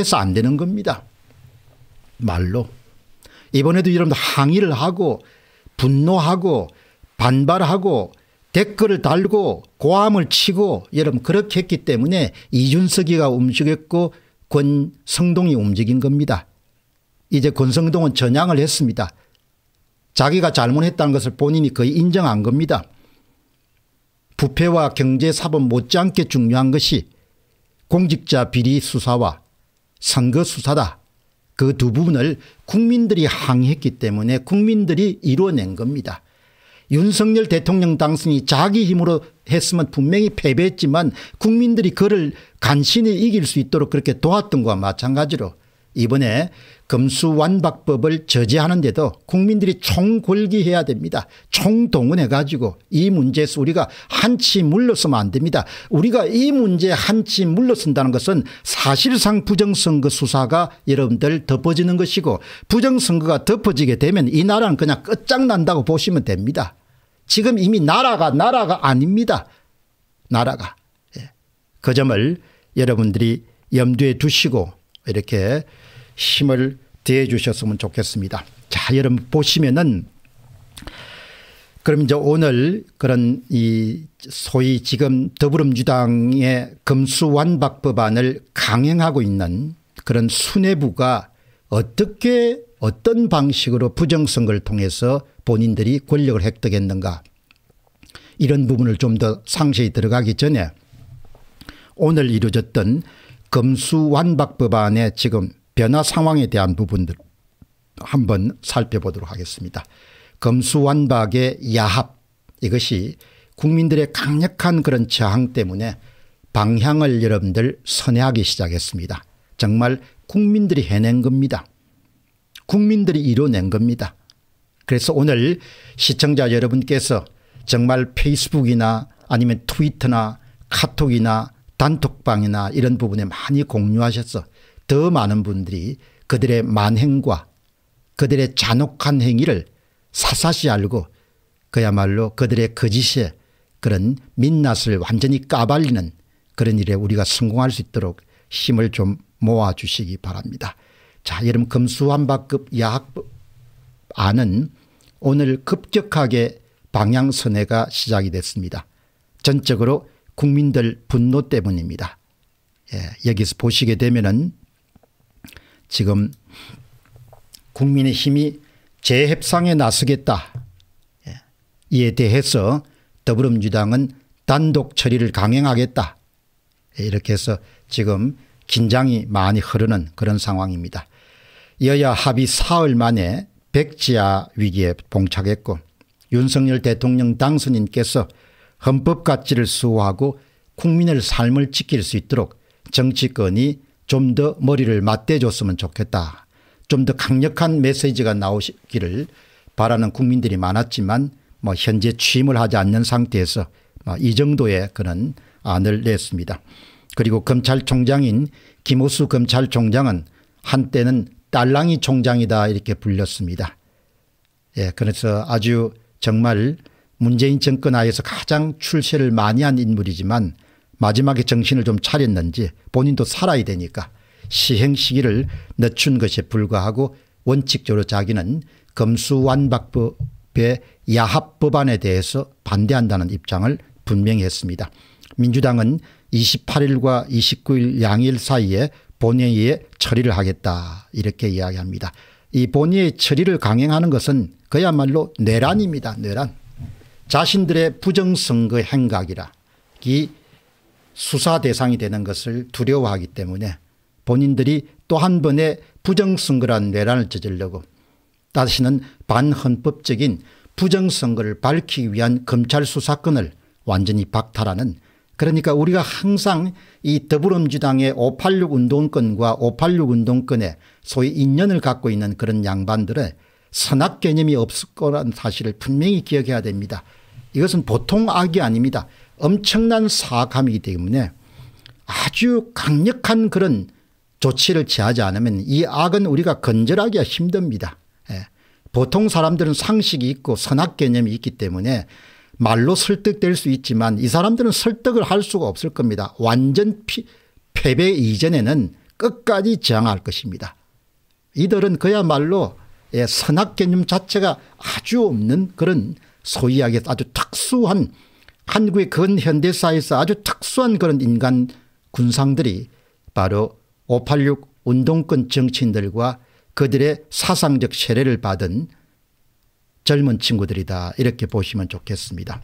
해서 안 되는 겁니다. 말로. 이번에도 여러분들 항의를 하고 분노하고 반발하고 댓글을 달고 고함을 치고 여러분 그렇게 했기 때문에 이준석이가 움직였고 권성동이 움직인 겁니다. 이제 권성동은 전향을 했습니다. 자기가 잘못했다는 것을 본인이 거의 인정한 겁니다. 부패와 경제사범 못지않게 중요한 것이 공직자 비리 수사와 선거 수사다. 그 두 부분을 국민들이 항의했기 때문에 국민들이 이뤄낸 겁니다. 윤석열 대통령 당선이 자기 힘으로 했으면 분명히 패배했지만 국민들이 그를 간신히 이길 수 있도록 그렇게 도왔던 것과 마찬가지로 이번에 금수완박법을 저지하는데도 국민들이 총궐기해야 됩니다. 총동원해 가지고 이 문제에서 우리가 한치 물러서면 안 됩니다. 우리가 이 문제에 한치 물러선다는 것은 사실상 부정선거 수사가 여러분들 덮어지는 것이고 부정선거가 덮어지게 되면 이 나라는 그냥 끝장난다고 보시면 됩니다. 지금 이미 나라가 나라가 아닙니다. 나라가. 예. 그 점을 여러분들이 염두에 두시고 이렇게 힘을 대해 주셨으면 좋겠습니다. 자, 여러분 보시면은 그럼 이제 오늘 그런 이 소위 지금 더불어민주당의 금수완박 법안을 강행하고 있는 그런 수뇌부가 어떻게 어떤 방식으로 부정선거를 통해서 본인들이 권력을 획득했는가 이런 부분을 좀 더 상세히 들어가기 전에 오늘 이루어졌던 검수완박 법안의 지금 변화 상황에 대한 부분들 한번 살펴보도록 하겠습니다. 검수완박의 야합 이것이 국민들의 강력한 그런 저항 때문에 방향을 여러분들 선회하기 시작했습니다. 정말 국민들이 해낸 겁니다. 국민들이 이뤄낸 겁니다. 그래서 오늘 시청자 여러분께서 정말 페이스북이나 아니면 트위터나 카톡이나 단톡방이나 이런 부분에 많이 공유하셔서 더 많은 분들이 그들의 만행과 그들의 잔혹한 행위를 사사시 알고 그야말로 그들의 거짓에 그런 민낯을 완전히 까발리는 그런 일에 우리가 성공할 수 있도록 힘을 좀 모아주시기 바랍니다. 자 여러분 금수한박급 야학법 안은 오늘 급격하게 방향선회가 시작이 됐습니다. 전적으로 국민들 분노 때문입니다. 예, 여기서 보시게 되면은 지금 국민의 힘이 재협상에 나서겠다. 예, 이에 대해서 더불어민주당은 단독 처리를 강행하겠다. 예, 이렇게 해서 지금 긴장이 많이 흐르는 그런 상황입니다. 여야 합의 사흘 만에 백지하 위기에 봉착했고 윤석열 대통령 당선인께서 헌법 가치를 수호하고 국민의 삶을 지킬 수 있도록 정치권이 좀 더 머리를 맞대줬으면 좋겠다. 좀 더 강력한 메시지가 나오기를 바라는 국민들이 많았지만 뭐 현재 취임을 하지 않는 상태에서 뭐 이 정도의 그런 안을 냈습니다. 그리고 검찰총장인 김호수 검찰총장은 한때는 딸랑이 총장이다 이렇게 불렸습니다. 예, 그래서 아주 정말 문재인 정권 하에서 가장 출세를 많이 한 인물이지만 마지막에 정신을 좀 차렸는지 본인도 살아야 되니까 시행 시기를 늦춘 것에 불과하고 원칙적으로 자기는 검수완박법의 야합법안에 대해서 반대한다는 입장을 분명히 했습니다. 민주당은 28일과 29일 양일 사이에 본회의에 처리를 하겠다 이렇게 이야기합니다. 이 본회의 처리를 강행하는 것은 그야말로 내란입니다. 내란. 자신들의 부정선거 행각이라기 수사 대상이 되는 것을 두려워하기 때문에 본인들이 또 한 번의 부정선거란 내란을 저지르고 다시는 반헌법적인 부정선거를 밝히기 위한 검찰 수사권을 완전히 박탈하는 그러니까 우리가 항상 이 더불어민주당의 586 운동권과 586 운동권에 소위 인연을 갖고 있는 그런 양반들의 선악 개념이 없을 거란 사실을 분명히 기억해야 됩니다. 이것은 보통 악이 아닙니다. 엄청난 사악함이기 때문에 아주 강력한 그런 조치를 취하지 않으면 이 악은 우리가 건절하기가 힘듭니다. 예. 보통 사람들은 상식이 있고 선악 개념이 있기 때문에 말로 설득될 수 있지만 이 사람들은 설득을 할 수가 없을 겁니다. 완전 피, 패배 이전에는 끝까지 저항할 것입니다. 이들은 그야말로 예, 선악 개념 자체가 아주 없는 그런 소위하게 아주 특수한 한국의 근현대사에서 아주 특수한 그런 인간 군상들이 바로 586 운동권 정치인들과 그들의 사상적 세례를 받은 젊은 친구들이다 이렇게 보시면 좋겠습니다.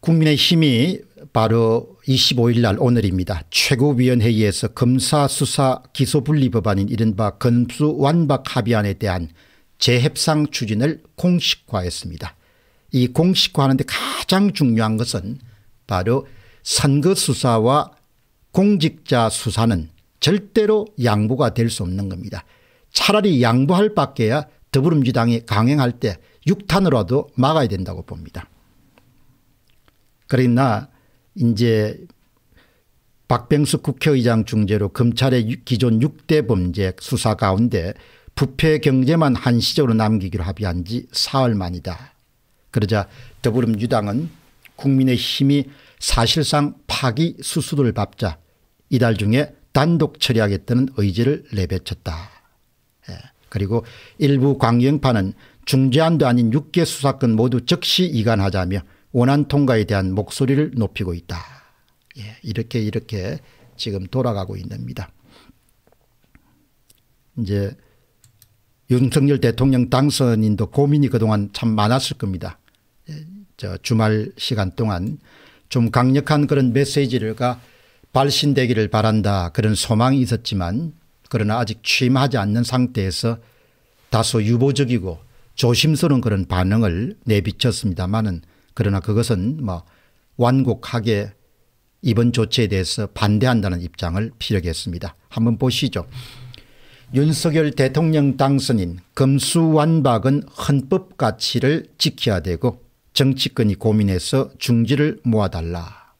국민의 힘이 바로 25일 날 오늘입니다. 최고위원회의에서 검사 수사 기소 분리 법안인 이른바 검수 완박 합의안에 대한 재협상 추진을 공식화했습니다. 이 공식화하는데 가장 중요한 것은 바로 선거 수사와 공직자 수사는 절대로 양보가 될 수 없는 겁니다. 차라리 양보할 밖에야 더불어민주당이 강행할 때 육탄으로도 막아야 된다고 봅니다. 그러나 이제 박병수 국회의장 중재로 검찰의 기존 6대 범죄 수사 가운데 부패 경제만 한시적으로 남기기로 합의한 지 사흘 만이다. 그러자 더불어민주당은 국민의 힘이 사실상 파기 수수를 밟자 이달 중에 단독 처리하겠다는 의지를 내뱉었다. 예, 그리고 일부 광영파는 중재안도 아닌 6개 수사권 모두 즉시 이관하자며 원안 통과에 대한 목소리를 높이고 있다. 예. 이렇게 이렇게 지금 돌아가고 있습니다. 이제 윤석열 대통령 당선인도 고민이 그동안 참 많았을 겁니다. 예, 저 주말 시간 동안 좀 강력한 그런 메시지가 발신되기를 바란다 그런 소망이 있었지만 그러나 아직 취임하지 않는 상태에서 다소 유보적이고 조심스러운 그런 반응을 내비쳤습니다마는 그러나 그것은 뭐 완곡하게 이번 조치에 대해서 반대한다는 입장을 피력했습니다. 한번 보시죠. 윤석열 대통령 당선인 금수완박은 헌법 가치를 지켜야 되고 정치권이 고민해서 중지를 모아달라.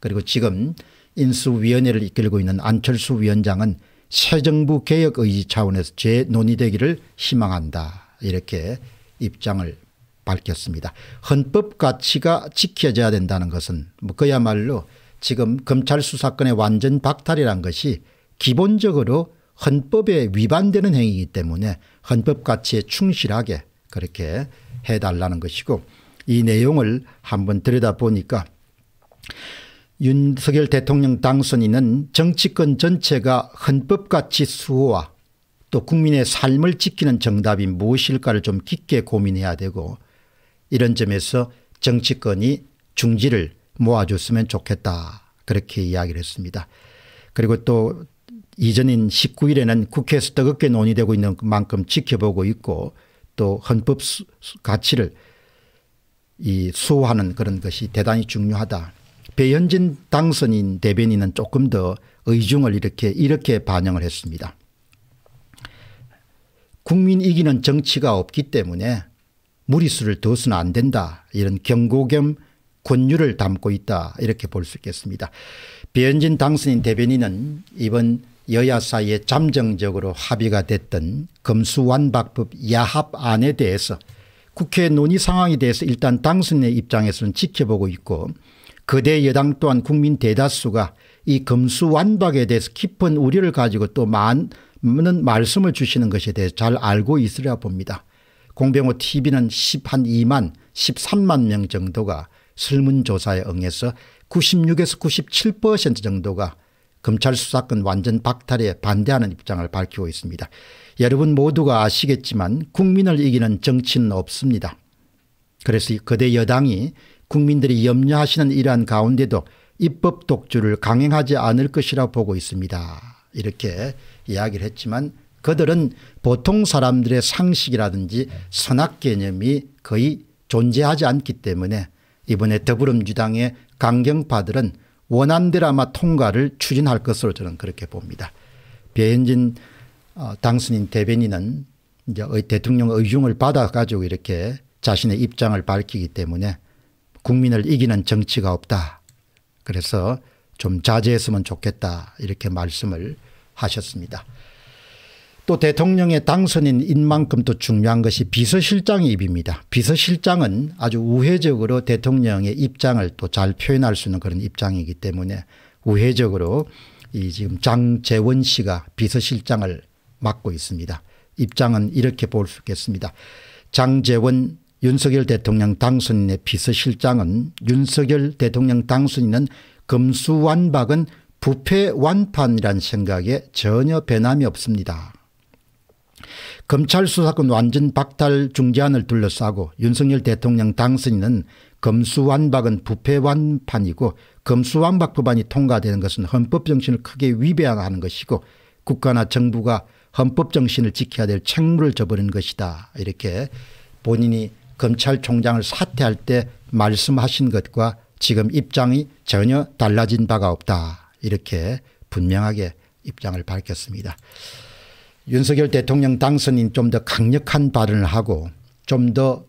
그리고 지금 인수위원회를 이끌고 있는 안철수 위원장은 새 정부 개혁 의지 차원에서 재논의되기를 희망한다. 이렇게 입장을 밝혔습니다. 헌법 가치가 지켜져야 된다는 것은 뭐 그야말로 지금 검찰 수사권의 완전 박탈이란 것이 기본적으로 헌법에 위반되는 행위이기 때문에 헌법 가치에 충실하게 그렇게 해달라는 것이고 이 내용을 한번 들여다보니까 윤석열 대통령 당선인은 정치권 전체가 헌법 가치 수호와 또 국민의 삶을 지키는 정답이 무엇일까를 좀 깊게 고민해야 되고 이런 점에서 정치권이 중지를 모아줬으면 좋겠다 그렇게 이야기를 했습니다. 그리고 또 이전인 19일에는 국회에서 뜨겁게 논의되고 있는 만큼 지켜보고 있고 또 헌법 가치를 이 수호하는 그런 것이 대단히 중요하다. 배현진 당선인 대변인은 조금 더 의중을 이렇게 이렇게 반영을 했습니다. 국민 이기는 정치가 없기 때문에 무리수를 둬서는 안 된다 이런 경고 겸 권유를 담고 있다 이렇게 볼 수 있겠습니다. 배현진 당선인 대변인은 이번 여야 사이에 잠정적으로 합의가 됐던 검수완박법 야합안에 대해서 국회 논의 상황에 대해서 일단 당선의 입장에서는 지켜보고 있고 거대 여당 또한 국민 대다수가 이 검수완박에 대해서 깊은 우려를 가지고 또 많은 말씀을 주시는 것에 대해 잘 알고 있으리라 봅니다. 공병호 tv는 10한 2만 13만 명 정도가 설문조사에 응해서 96에서 97% 정도가 검찰 수사권 완전 박탈에 반대하는 입장을 밝히고 있습니다. 여러분 모두가 아시겠지만 국민을 이기는 정치는 없습니다. 그래서 거대 여당이 국민들이 염려하시는 이한 가운데도 입법 독주를 강행하지 않을 것이라 보고 있습니다. 이렇게 이야기를 했지만 그들은 보통 사람들의 상식이라든지 선악 개념이 거의 존재하지 않기 때문에 이번에 더불어민주당의 강경파들은 원안드라마 통과를 추진할 것으로 저는 그렇게 봅니다. 배현진 어, 당선인 대변인은 이제 대통령 의중을 받아가지고 이렇게 자신의 입장을 밝히기 때문에 국민을 이기는 정치가 없다. 그래서 좀 자제했으면 좋겠다 이렇게 말씀을 하셨습니다. 또 대통령의 당선인 인만큼 또 중요한 것이 비서실장의 입입니다. 비서실장은 아주 우회적으로 대통령의 입장을 또 잘 표현할 수 있는 그런 입장이기 때문에 우회적으로 이 지금 장재원 씨가 비서실장을 맡고 있습니다. 입장은 이렇게 볼 수 있겠습니다. 장재원 윤석열 대통령 당선인의 비서실장은 윤석열 대통령 당선인은 금수완박은 부패완판이란 생각에 전혀 변함이 없습니다. 검찰 수사권 완전 박탈 중재안을 둘러싸고 윤석열 대통령 당선인은 검수완박은 부패완판이고 검수완박 법안이 통과되는 것은 헌법정신을 크게 위배하는 것이고 국가나 정부가 헌법정신을 지켜야 될 책무를 저버리는 것이다 이렇게 본인이 검찰총장을 사퇴할 때 말씀하신 것과 지금 입장이 전혀 달라진 바가 없다 이렇게 분명하게 입장을 밝혔습니다. 윤석열 대통령 당선인 좀 더 강력한 발언을 하고 좀 더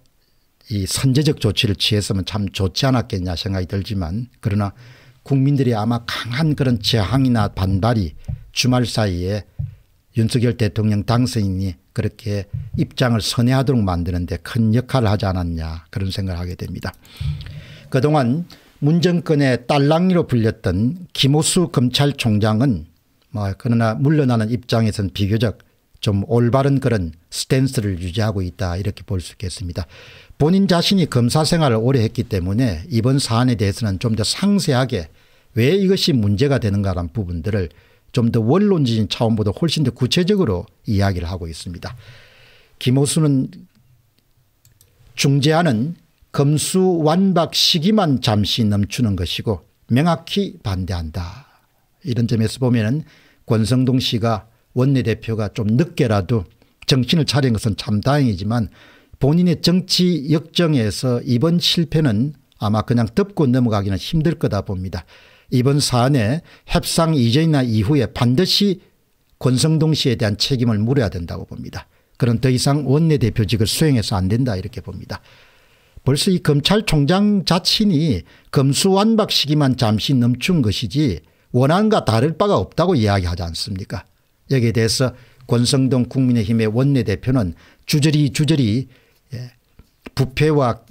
이 선제적 조치를 취했으면 참 좋지 않았겠냐 생각이 들지만 그러나 국민들이 아마 강한 그런 저항이나 반발이 주말 사이에 윤석열 대통령 당선인이 그렇게 입장을 선회하도록 만드는데 큰 역할을 하지 않았냐 그런 생각을 하게 됩니다. 그동안 문정권의 딸랑이로 불렸던 김호수 검찰총장은 그러나 물러나는 입장에선 비교적 좀 올바른 그런 스탠스를 유지하고 있다 이렇게 볼 수 있겠습니다. 본인 자신이 검사 생활을 오래 했기 때문에 이번 사안에 대해서는 좀 더 상세하게 왜 이것이 문제가 되는가라는 부분들을 좀 더 원론적인 차원보다 훨씬 더 구체적으로 이야기를 하고 있습니다. 김호수는 중재하는 검수 완박 시기만 잠시 넘추는 것이고 명확히 반대한다. 이런 점에서 보면 권성동 씨가 원내대표가 좀 늦게라도 정신을 차린 것은 참 다행이지만 본인의 정치 역정에서 이번 실패는 아마 그냥 덮고 넘어가기는 힘들 거다 봅니다. 이번 사안에 협상 이전이나 이후에 반드시 권성동 씨에 대한 책임을 물어야 된다고 봅니다. 그런 더 이상 원내대표직을 수행해서 안 된다 이렇게 봅니다. 벌써 이 검찰총장 자신이 검수완박 시기만 잠시 넘춘 것이지 원안과 다를 바가 없다고 이야기하지 않습니까 여기에 대해서 권성동 국민의힘의 원내대표는 주저리 주저리 예, 부패와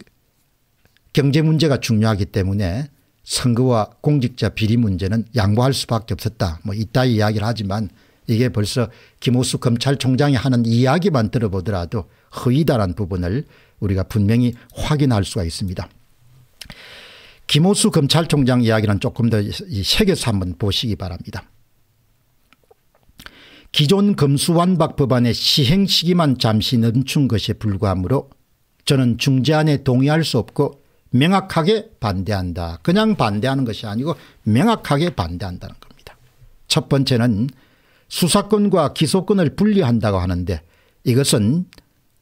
경제 문제가 중요하기 때문에 선거와 공직자 비리 문제는 양보할 수밖에 없었다 뭐 이따위 이야기를 하지만 이게 벌써 김호수 검찰총장이 하는 이야기만 들어보더라도 허위다란 부분을 우리가 분명히 확인할 수가 있습니다. 김호수 검찰총장 이야기는 조금 더 새겨서 한번 보시기 바랍니다. 기존 검수완박 법안의 시행 시기만 잠시 늦춘 것에 불과하므로 저는 중재안에 동의할 수 없고 명확하게 반대한다. 그냥 반대하는 것이 아니고 명확하게 반대한다는 겁니다. 첫 번째는 수사권과 기소권을 분리한다고 하는데 이것은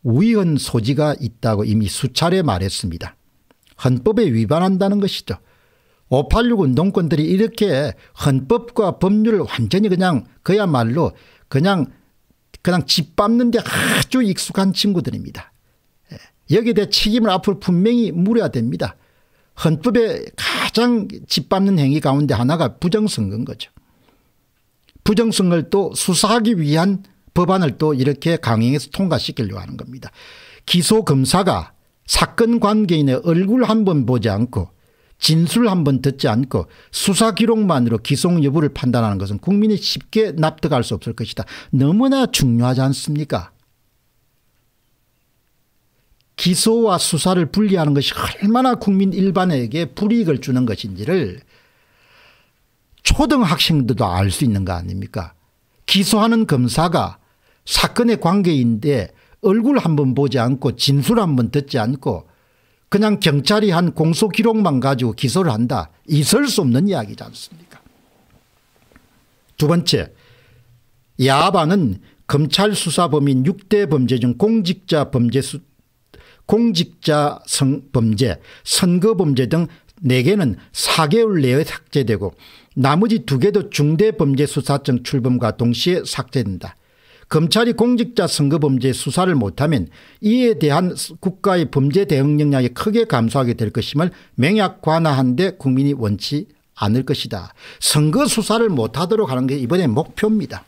위헌 소지가 있다고 이미 수차례 말했습니다. 헌법에 위반한다는 것이죠. 586 운동권들이 이렇게 헌법과 법률을 완전히 그냥 그야말로 그냥 그냥 짓밟는 데 아주 익숙한 친구들입니다. 예, 여기에 대해 책임을 앞으로 분명히 물어야 됩니다. 헌법에 가장 짓밟는 행위 가운데 하나가 부정선거인 거죠. 부정선거를 또 수사하기 위한 법안을 또 이렇게 강행해서 통과시키려고 하는 겁니다. 기소검사가 사건 관계인의 얼굴 한 번 보지 않고 진술 한 번 듣지 않고 수사 기록만으로 기소 여부를 판단하는 것은 국민이 쉽게 납득할 수 없을 것이다. 너무나 중요하지 않습니까? 기소와 수사를 분리하는 것이 얼마나 국민 일반에게 불이익을 주는 것인지를 초등학생들도 알 수 있는 거 아닙니까? 기소하는 검사가 사건의 관계인데 얼굴 한 번 보지 않고 진술 한 번 듣지 않고 그냥 경찰이 한 공소 기록만 가지고 기소를 한다. 있을 수 없는 이야기지 않습니까? 두 번째, 야방은 검찰 수사 범인 6대 범죄 중 공직자 범죄 수, 공직자 성 범죄, 선거 범죄 등 4개는 4개월 내에 삭제되고 나머지 2개도 중대범죄수사청 출범과 동시에 삭제된다. 검찰이 공직자 선거범죄 수사를 못하면 이에 대한 국가의 범죄 대응 역량이 크게 감소하게 될 것임을 맹약 관화한데 국민이 원치 않을 것이다. 선거 수사를 못하도록 하는 게 이번에 목표입니다.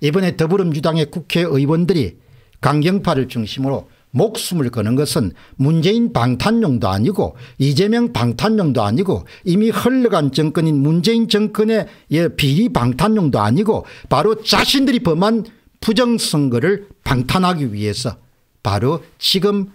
이번에 더불어민주당의 국회의원들이 강경파를 중심으로 목숨을 거는 것은 문재인 방탄용도 아니고 이재명 방탄용도 아니고 이미 흘러간 정권인 문재인 정권의 예, 비리 방탄용도 아니고 바로 자신들이 범한 부정선거를 방탄하기 위해서 바로 지금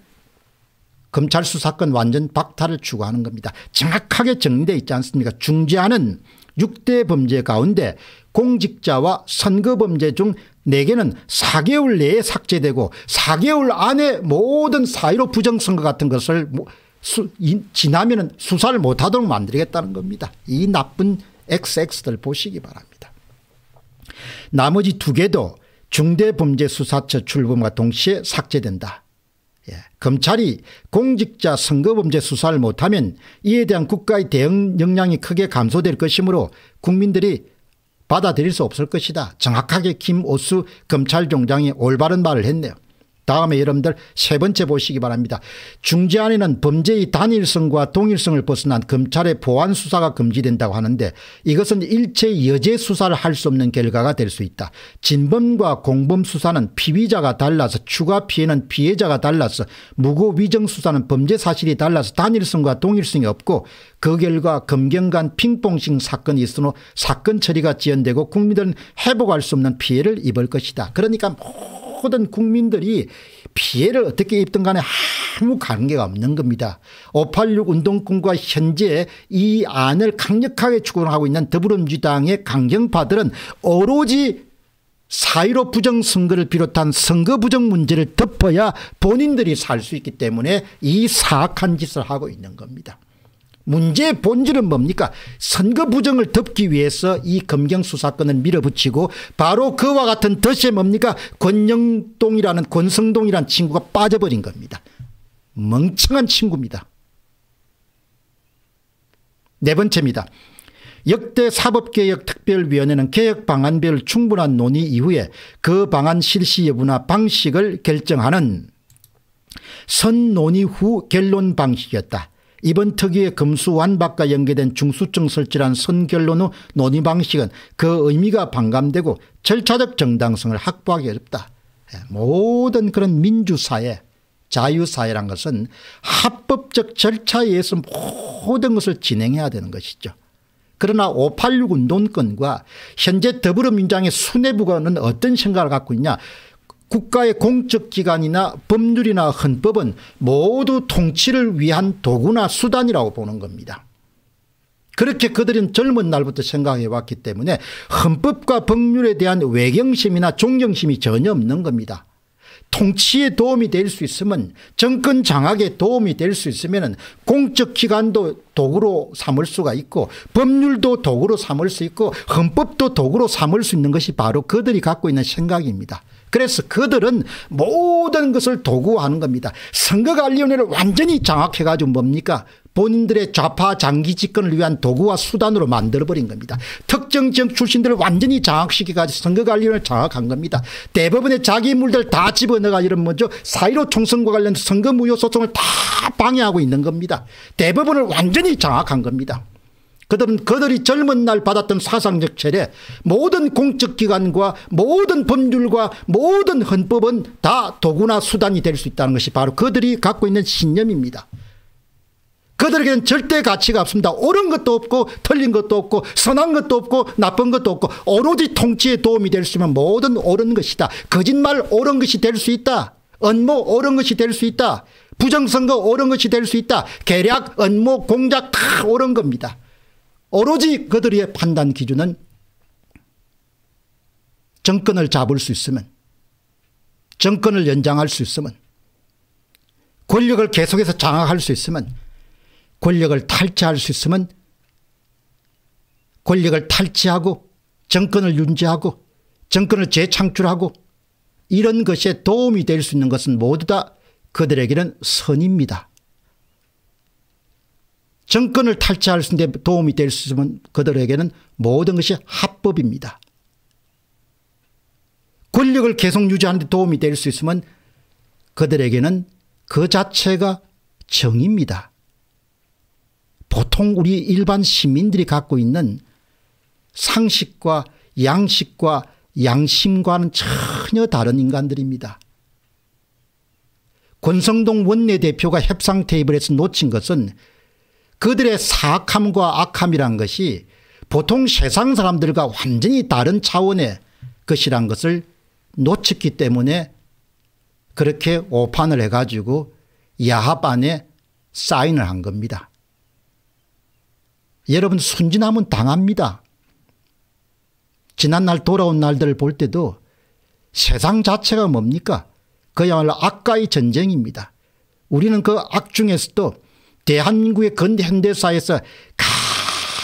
검찰 수사권 완전 박탈을 추구하는 겁니다. 정확하게 정리되어 있지 않습니까 중재하는 6대 범죄 가운데 공직자와 선거범죄 중 내게는 4개월 내에 삭제되고 4개월 안에 모든 사의로 부정선거 같은 것을 수, 지나면 수사를 못하도록 만들겠다는 겁니다. 이 나쁜 XX들 보시기 바랍니다. 나머지 두 개도 중대범죄수사처 출범과 동시에 삭제된다. 예. 검찰이 공직자 선거범죄 수사를 못하면 이에 대한 국가의 대응 역량이 크게 감소될 것이므로 국민들이 받아들일 수 없을 것이다. 정확하게 김오수 검찰총장이 올바른 말을 했네요. 다음에 여러분들 세 번째 보시기 바랍니다. 중재안에는 범죄의 단일성과 동일성을 벗어난 검찰의 보완 수사가 금지된다고 하는데 이것은 일체 여죄 수사를 할 수 없는 결과가 될 수 있다. 진범과 공범 수사는 피의자가 달라서 추가 피해는 피해자가 달라서 무고 위정 수사는 범죄 사실이 달라서 단일성과 동일성이 없고 그 결과 검경간 핑퐁식 사건이 있으므로 사건 처리가 지연되고 국민들은 회복할 수 없는 피해를 입을 것이다. 그러니까 모든 국민들이 피해를 어떻게 입든 간에 아무 관계가 없는 겁니다. 586 운동권과 현재 이 안을 강력하게 추구하고 있는 더불어민주당의 강경파들은 오로지 사이로 부정선거를 비롯한 선거 부정 문제를 덮어야 본인들이 살 수 있기 때문에 이 사악한 짓을 하고 있는 겁니다. 문제의 본질은 뭡니까 선거 부정을 덮기 위해서 이 검경수 사건을 밀어붙이고 바로 그와 같은 덫에 뭡니까 권영동이라는 권성동이라는 친구가 빠져버린 겁니다. 멍청한 친구입니다. 네 번째입니다. 역대 사법개혁 특별위원회는 개혁 방안별 충분한 논의 이후에 그 방안 실시 여부나 방식을 결정하는 선논의 후 결론 방식이었다. 이번 특위의 금수완박과 연계된 중수증 설치란 선결론 후 논의 방식은 그 의미가 반감되고 절차적 정당성을 확보하기 어렵다. 예, 모든 그런 민주사회 자유사회란 것은 합법적 절차에 의해서 모든 것을 진행해야 되는 것이죠. 그러나 586 운동권과 현재 더불어민주당의 수뇌부가 어떤 생각을 갖고 있냐 국가의 공적기관이나 법률이나 헌법은 모두 통치를 위한 도구나 수단이라고 보는 겁니다. 그렇게 그들은 젊은 날부터 생각해 왔기 때문에 헌법과 법률에 대한 외경심이나 존경심이 전혀 없는 겁니다. 통치에 도움이 될 수 있으면 정권 장악에 도움이 될 수 있으면 공적기관도 도구로 삼을 수가 있고 법률도 도구로 삼을 수 있고 헌법도 도구로 삼을 수 있는 것이 바로 그들이 갖고 있는 생각입니다. 그래서 그들은 모든 것을 도구하는 겁니다. 선거관리위원회를 완전히 장악해가지고 뭡니까 본인들의 좌파 장기 집권을 위한 도구와 수단으로 만들어버린 겁니다. 특정 지역 출신들을 완전히 장악시켜가지고 선거관리를 위원회 장악한 겁니다. 대법원에 자기 인물들 다 집어넣어가 이런 먼저 사1 5 총선과 관련된 선거무효 소송을 다 방해하고 있는 겁니다. 대법원을 완전히 장악한 겁니다. 그들은 그들이 젊은 날 받았던 사상적 체례 모든 공적기관과 모든 법률과 모든 헌법은 다 도구나 수단이 될 수 있다는 것이 바로 그들이 갖고 있는 신념입니다. 그들에게는 절대 가치가 없습니다. 옳은 것도 없고 틀린 것도 없고 선한 것도 없고 나쁜 것도 없고 오로지 통치에 도움이 될 수 있는 모든 옳은 것이다. 거짓말 옳은 것이 될 수 있다. 언모 옳은 것이 될 수 있다. 부정선거 옳은 것이 될 수 있다. 계략, 언모, 공작 다 옳은 겁니다. 오로지 그들의 판단 기준은 정권을 잡을 수 있으면 정권을 연장할 수 있으면 권력을 계속해서 장악할 수 있으면 권력을 탈취할 수 있으면 권력을 탈취하고 정권을 윤지하고 정권을 재창출하고 이런 것에 도움이 될 수 있는 것은 모두 다 그들에게는 선입니다. 정권을 탈취할 수 있는 데 도움이 될 수 있으면 그들에게는 모든 것이 합법입니다. 권력을 계속 유지하는 데 도움이 될 수 있으면 그들에게는 그 자체가 정입니다. 보통 우리 일반 시민들이 갖고 있는 상식과 양식과 양심과는 전혀 다른 인간들입니다. 권성동 원내대표가 협상 테이블에서 놓친 것은 그들의 사악함과 악함이란 것이 보통 세상 사람들과 완전히 다른 차원의 것이란 것을 놓쳤기 때문에 그렇게 오판을 해가지고 야합 안에 사인을 한 겁니다. 여러분 순진하면 당합니다. 지난날 돌아온 날들을 볼 때도 세상 자체가 뭡니까? 그야말로 악가의 전쟁입니다. 우리는 그 악 중에서도 대한국의 근현대사에서 대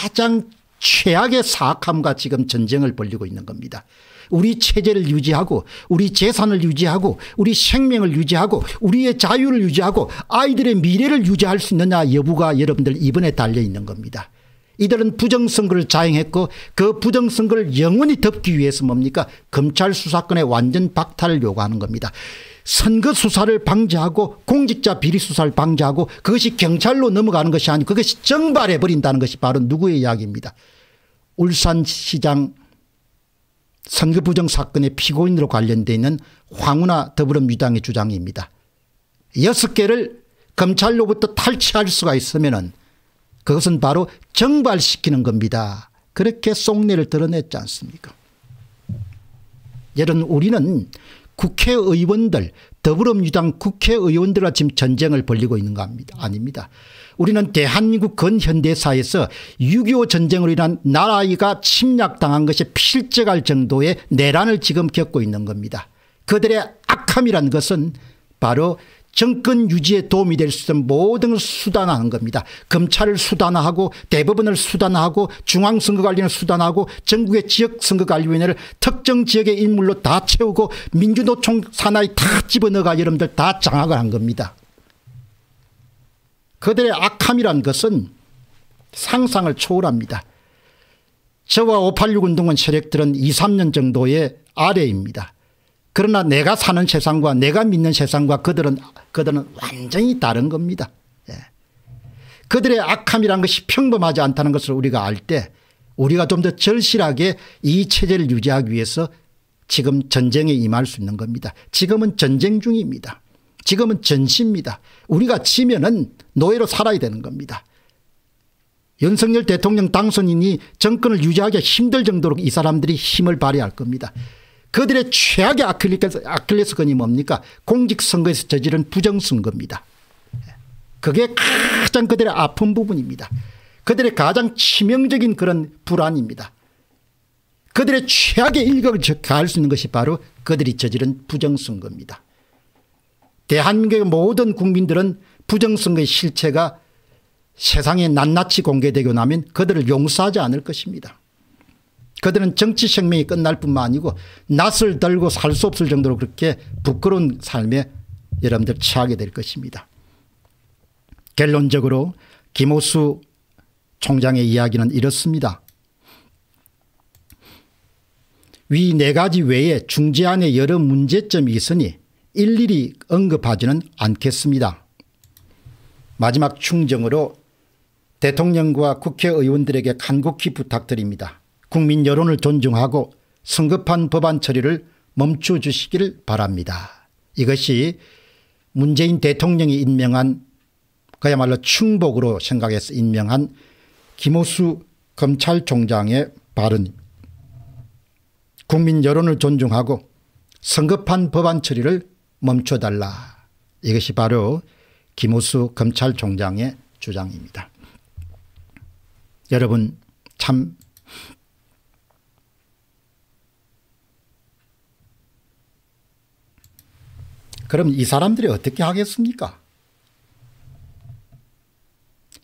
가장 최악의 사악함과 지금 전쟁을 벌리고 있는 겁니다. 우리 체제를 유지하고 우리 재산을 유지하고 우리 생명을 유지하고 우리의 자유를 유지하고 아이들의 미래를 유지할 수 있느냐 여부가 여러분들 입원에 달려 있는 겁니다. 이들은 부정선거를 자행했고 그 부정선거를 영원히 덮기 위해서 뭡니까 검찰 수사권의 완전 박탈을 요구하는 겁니다. 선거 수사를 방지하고 공직자 비리 수사를 방지하고 그것이 경찰로 넘어가는 것이 아니고 그것이 정발해 버린다는 것이 바로 누구의 이야기입니다. 울산시장 선거 부정 사건의 피고인으로 관련되어 있는 황운하 더불어민주당의 주장입니다. 여섯 개를 검찰로부터 탈취할 수가 있으면 그것은 바로 정발시키는 겁니다. 그렇게 속내를 드러냈지 않습니까? 여러분 우리는 국회의원들 더불어민주당 국회의원들과 지금 전쟁을 벌리고 있는 겁니다 아닙니다. 우리는 대한민국 근현대사에서 6.25 전쟁으로 인한 나라가 침략당한 것이 필적할 정도의 내란을 지금 겪고 있는 겁니다. 그들의 악함이란 것은 바로 정권 유지에 도움이 될 수 있는 모든 걸 수단화하는 겁니다. 검찰을 수단화하고 대법원을 수단화하고 중앙선거관리를 수단화하고 전국의 지역선거관리위원회를 특정 지역의 인물로 다 채우고 민주노총 산하에 다 집어넣어가 여러분들 다 장악을 한 겁니다. 그들의 악함이란 것은 상상을 초월합니다. 저와 586 운동은 세력들은 2, 3년 정도의 아래입니다. 그러나 내가 사는 세상과 내가 믿는 세상과 그들은 그들은 완전히 다른 겁니다. 예. 그들의 악함이란 것이 평범하지 않다는 것을 우리가 알 때 우리가 좀 더 절실하게 이 체제를 유지하기 위해서 지금 전쟁에 임할 수 있는 겁니다. 지금은 전쟁 중입니다. 지금은 전시입니다. 우리가 지면은 노예로 살아야 되는 겁니다. 윤석열 대통령 당선인이 정권을 유지하기 힘들 정도로 이 사람들이 힘을 발휘할 겁니다. 그들의 최악의 아킬레스건이 뭡니까 공직선거에서 저지른 부정선거입니다. 그게 가장 그들의 아픈 부분입니다. 그들의 가장 치명적인 그런 불안입니다. 그들의 최악의 일각을 가할 수 있는 것이 바로 그들이 저지른 부정선거입니다. 대한민국의 모든 국민들은 부정선거의 실체가 세상에 낱낱이 공개되고 나면 그들을 용서하지 않을 것입니다. 그들은 정치 생명이 끝날 뿐만 아니고 낯을 들고 살 수 없을 정도로 그렇게 부끄러운 삶에 여러분들 처하게 될 것입니다. 결론적으로 김호수 총장의 이야기는 이렇습니다. 위 네 가지 외에 중재안에 여러 문제점이 있으니 일일이 언급하지는 않겠습니다. 마지막 충정으로 대통령과 국회의원들에게 간곡히 부탁드립니다. 국민 여론을 존중하고 성급한 법안 처리를 멈춰 주시길 바랍니다. 이것이 문재인 대통령이 임명한 그야말로 충복으로 생각해서 임명한 김호수 검찰총장의 발언 국민 여론을 존중하고 성급한 법안 처리를 멈춰달라. 이것이 바로 김호수 검찰총장의 주장입니다. 여러분 참 그럼 이 사람들이 어떻게 하겠습니까?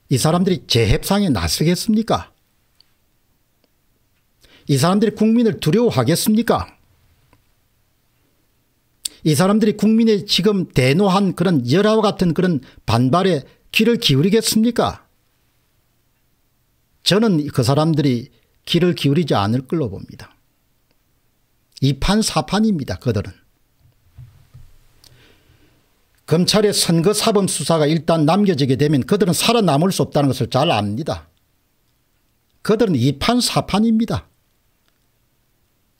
이 사람들이 재협상에 나서겠습니까? 이 사람들이 국민을 두려워하겠습니까? 이 사람들이 국민의 지금 대노한 그런 열화와 같은 그런 반발에 귀를 기울이겠습니까? 저는 그 사람들이 귀를 기울이지 않을 걸로 봅니다. 이판사판입니다 그들은. 검찰의 선거 사범 수사가 일단 남겨지게 되면 그들은 살아남을 수 없다는 것을 잘 압니다. 그들은 2판 4판입니다.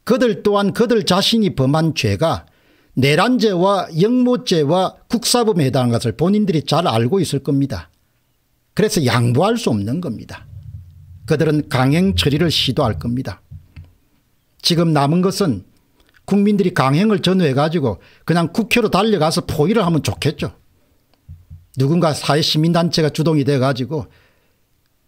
그들 또한 그들 자신이 범한 죄가 내란죄와 영모죄와 국사범에 해당하는 것을 본인들이 잘 알고 있을 겁니다. 그래서 양보할 수 없는 겁니다. 그들은 강행 처리를 시도할 겁니다. 지금 남은 것은 국민들이 강행을 전후해 가지고 그냥 국회로 달려가서 포위를 하면 좋겠죠. 누군가 사회시민단체가 주동이 돼 가지고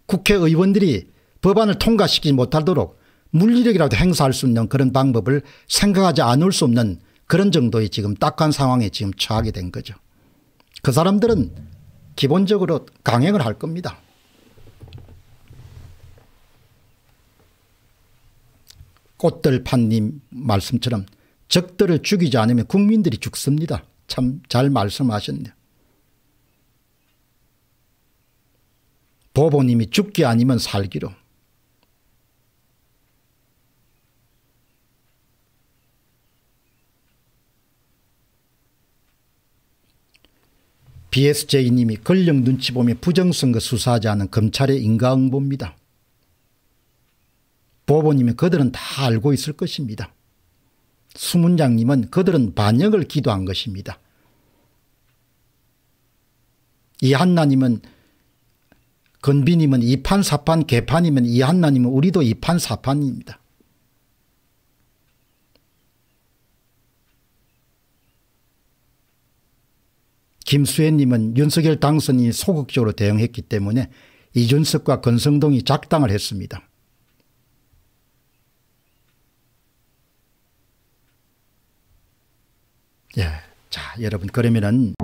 국회의원들이 법안을 통과시키지 못하도록 물리력이라도 행사할 수 있는 그런 방법을 생각하지 않을 수 없는 그런 정도의 지금 딱한 상황에 지금 처하게 된 거죠. 그 사람들은 기본적으로 강행을 할 겁니다. 꽃들판님 말씀처럼 적들을 죽이지 않으면 국민들이 죽습니다. 참 잘 말씀하셨네요. 보보님이 죽기 아니면 살기로 BSJ님이 권력 눈치 보며 부정선거 수사하지 않은 검찰의 인과응보입니다. 보보님이 그들은 다 알고 있을 것입니다. 수문장님은 그들은 반역을 기도한 것입니다. 이한나님은 건비님은 이판사판 개판이면 이한나님은 우리도 이판사판입니다. 김수혜님은 윤석열 당선이 소극적으로 대응했기 때문에 이준석과 건성동이 작당을 했습니다. 예. 자, 여러분 그러면은